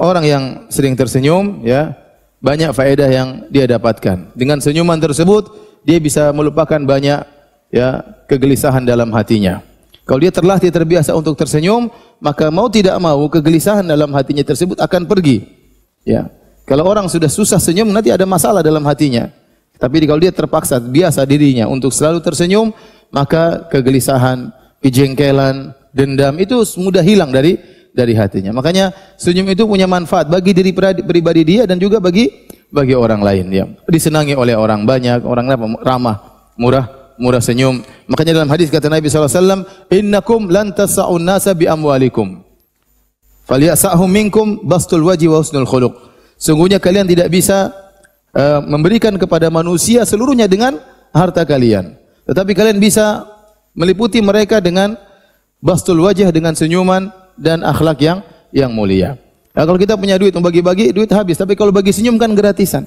orang yang sering tersenyum ya banyak faedah yang dia dapatkan. Dengan senyuman tersebut dia bisa melupakan banyak ya kegelisahan dalam hatinya. Kalau dia terlatih terbiasa untuk tersenyum, maka mau tidak mau kegelisahan dalam hatinya tersebut akan pergi. Ya. Kalau orang sudah susah senyum nanti ada masalah dalam hatinya. Tapi kalau dia terpaksa biasa dirinya untuk selalu tersenyum, maka kegelisahan, kejengkelan, dendam itu mudah hilang dari dari hatinya. Makanya senyum itu punya manfaat bagi diri pribadi dia dan juga bagi bagi orang lain ya. Disenangi oleh orang banyak, orang ramah, murah, murah senyum. Makanya dalam hadis kata Nabi SAW, Innakum lantasa'un nasa bi amwalikum. Faliyasa'hum minkum bastul waji wa husnul khuluq. Sungguhnya kalian tidak bisa uh, memberikan kepada manusia seluruhnya dengan harta kalian. Tetapi kalian bisa meliputi mereka dengan bastul wajah dengan senyuman, dan akhlak yang yang mulia. Nah, kalau kita punya duit membagi-bagi, duit habis. Tapi kalau bagi senyum kan gratisan.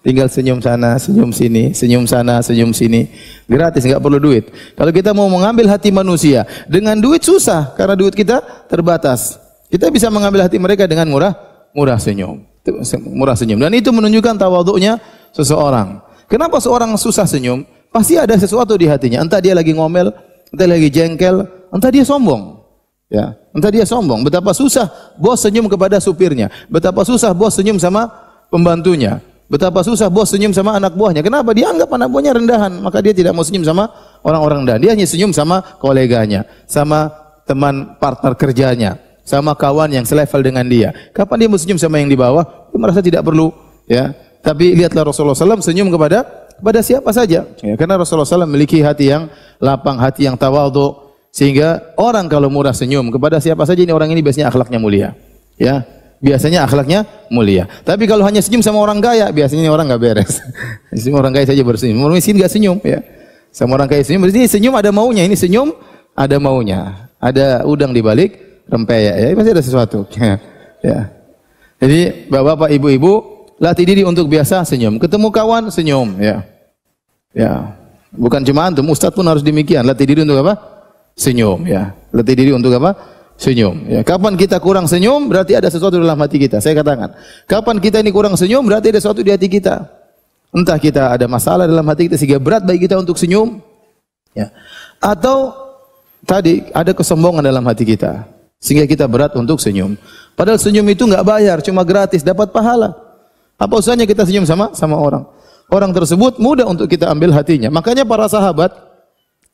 Tinggal senyum sana, senyum sini, senyum sana, senyum sini. Gratis, nggak perlu duit. Kalau kita mau mengambil hati manusia, dengan duit susah karena duit kita terbatas. Kita bisa mengambil hati mereka dengan murah, murah senyum. Murah senyum. Dan itu menunjukkan tawaduknya seseorang. Kenapa seorang susah senyum? Pasti ada sesuatu di hatinya. Entah dia lagi ngomel, entah dia lagi jengkel, entah dia sombong. Ya. Entah dia sombong, betapa susah bos senyum kepada supirnya, betapa susah bos senyum sama pembantunya, betapa susah bos senyum sama anak buahnya. Kenapa? Dia anggap anak buahnya rendahan, maka dia tidak mau senyum sama orang-orang rendahan. Dia hanya senyum sama koleganya, sama teman partner kerjanya, sama kawan yang selevel dengan dia. Kapan dia mau senyum sama yang di bawah? Dia merasa tidak perlu, ya. Tapi lihatlah Rasulullah SAW senyum kepada kepada siapa saja. Ya, karena Rasulullah SAW memiliki hati yang lapang, hati yang tawaduk. Sehingga orang kalau murah senyum kepada siapa saja ini orang ini biasanya akhlaknya mulia. Ya, biasanya akhlaknya mulia. Tapi kalau hanya senyum sama orang kaya, biasanya ini orang nggak beres. Senyum orang kaya saja bersenyum, orang miskin nggak senyum ya. Sama orang kaya senyum, berarti senyum ada maunya. Ini senyum ada maunya. Ada udang di balik rempeyek ya, pasti ada sesuatu. Ya. ya. Jadi bapak-bapak, ibu-ibu, latih diri untuk biasa senyum. Ketemu kawan senyum ya. Ya. Bukan cuma antum, ustadz pun harus demikian. Latih diri untuk apa? senyum ya. letih diri untuk apa? Senyum. Ya. Kapan kita kurang senyum berarti ada sesuatu dalam hati kita. Saya katakan, kapan kita ini kurang senyum berarti ada sesuatu di hati kita. Entah kita ada masalah dalam hati kita sehingga berat bagi kita untuk senyum. Ya. Atau tadi ada kesombongan dalam hati kita sehingga kita berat untuk senyum. Padahal senyum itu nggak bayar, cuma gratis, dapat pahala. Apa usahanya kita senyum sama sama orang? Orang tersebut mudah untuk kita ambil hatinya. Makanya para sahabat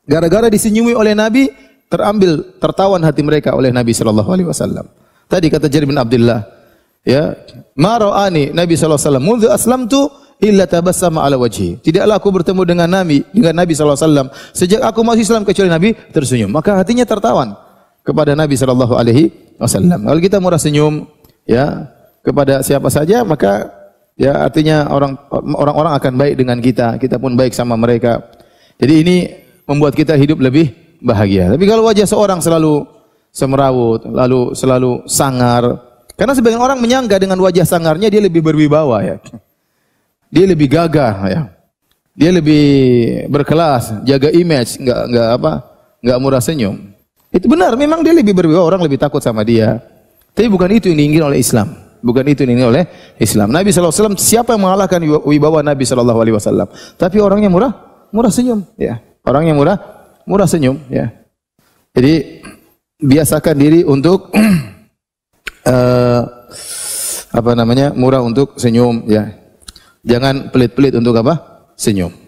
Gara-gara disenyumi oleh Nabi, terambil tertawan hati mereka oleh Nabi Shallallahu alaihi wasallam. Tadi kata Jarir bin Abdullah, ya, maroani Nabi Shallallahu alaihi wasallam mundu aslamtu illa tabassama ala wajhi." Tidaklah aku bertemu dengan Nabi, dengan Nabi Shallallahu alaihi wasallam sejak aku masih Islam kecuali Nabi tersenyum. Maka hatinya tertawan kepada Nabi Shallallahu alaihi wasallam. Kalau kita murah senyum, ya, kepada siapa saja maka ya artinya orang orang-orang akan baik dengan kita, kita pun baik sama mereka. Jadi ini membuat kita hidup lebih bahagia. Tapi kalau wajah seorang selalu semerawut, lalu selalu sangar, karena sebagian orang menyangka dengan wajah sangarnya dia lebih berwibawa ya. Dia lebih gagah ya. Dia lebih berkelas, jaga image, enggak enggak apa? Enggak murah senyum. Itu benar, memang dia lebih berwibawa, orang lebih takut sama dia. Tapi bukan itu yang diinginkan oleh Islam. Bukan itu yang ini oleh Islam. Nabi SAW, siapa yang mengalahkan wibawa Nabi SAW? Tapi orangnya murah, murah senyum. Ya. Orang yang murah, murah senyum ya. Jadi biasakan diri untuk uh, apa namanya? murah untuk senyum ya. Jangan pelit-pelit untuk apa? senyum.